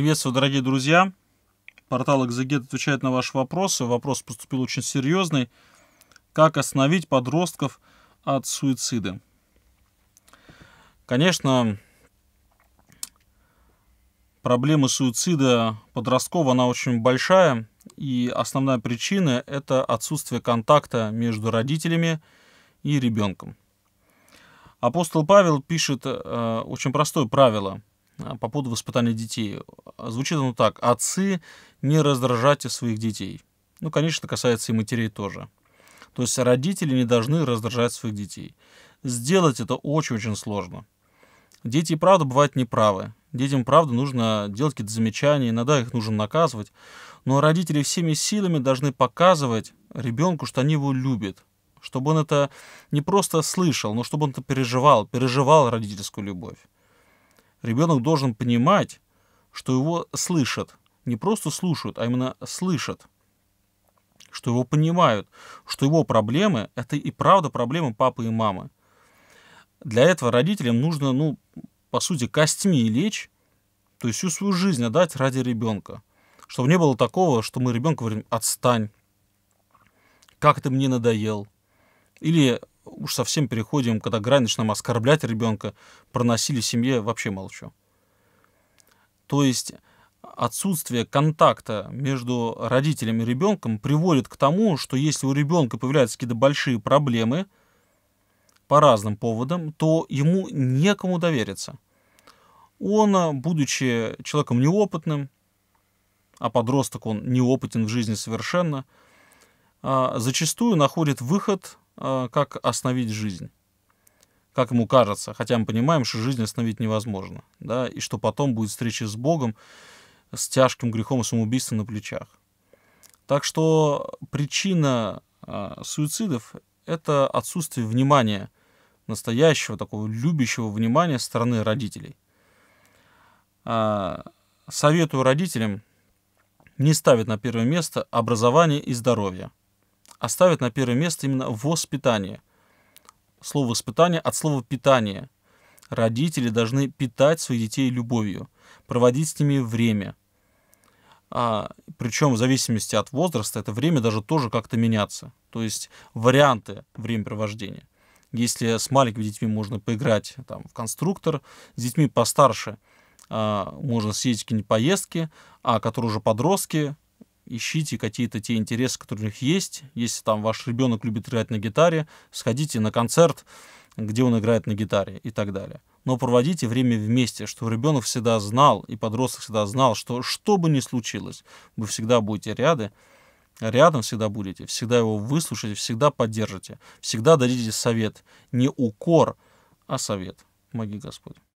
Приветствую, дорогие друзья. Портал Экзегет отвечает на ваши вопросы. Вопрос поступил очень серьезный. Как остановить подростков от суицида? Конечно, проблема суицида подростков, она очень большая. И основная причина – это отсутствие контакта между родителями и ребенком. Апостол Павел пишет э, очень простое правило э, – по поводу воспитания детей. Звучит оно так. Отцы, не раздражайте своих детей. Ну, конечно, касается и матерей тоже. То есть родители не должны раздражать своих детей. Сделать это очень-очень сложно. Дети и правда бывают неправы. Детям, правда, нужно делать какие-то замечания, иногда их нужно наказывать. Но родители всеми силами должны показывать ребенку, что они его любят. Чтобы он это не просто слышал, но чтобы он это переживал, переживал родительскую любовь. Ребенок должен понимать, что его слышат. Не просто слушают, а именно слышат. Что его понимают, что его проблемы – это и правда проблемы папы и мамы. Для этого родителям нужно, ну, по сути, костьми лечь, то есть всю свою жизнь отдать ради ребенка. Чтобы не было такого, что мы ребенку говорим «отстань», «как ты мне надоел», или уж совсем переходим, когда грань начинаем оскорблять ребенка, про в семье вообще молчу. То есть отсутствие контакта между родителем и ребенком приводит к тому, что если у ребенка появляются какие-то большие проблемы по разным поводам, то ему некому довериться. Он, будучи человеком неопытным, а подросток он неопытен в жизни совершенно, а, зачастую находит выход, а, как остановить жизнь как ему кажется, хотя мы понимаем, что жизнь остановить невозможно, да, и что потом будет встреча с Богом, с тяжким грехом самоубийства на плечах. Так что причина э, суицидов – это отсутствие внимания, настоящего такого любящего внимания со стороны родителей. Э, советую родителям не ставить на первое место образование и здоровье, а ставить на первое место именно воспитание – Слово «воспитание» от слова «питание». Родители должны питать своих детей любовью, проводить с ними время. А, причем в зависимости от возраста это время даже тоже как-то меняться. То есть варианты времяпровождения. Если с маленькими детьми можно поиграть там, в конструктор, с детьми постарше а, можно съездить в какие-нибудь поездки, а которые уже подростки, ищите какие-то те интересы, которые у них есть. Если там ваш ребенок любит играть на гитаре, сходите на концерт, где он играет на гитаре и так далее. Но проводите время вместе, чтобы ребенок всегда знал и подросток всегда знал, что что бы ни случилось, вы всегда будете рядом, рядом всегда будете, всегда его выслушаете, всегда поддержите, всегда дадите совет. Не укор, а совет. Помоги Господь.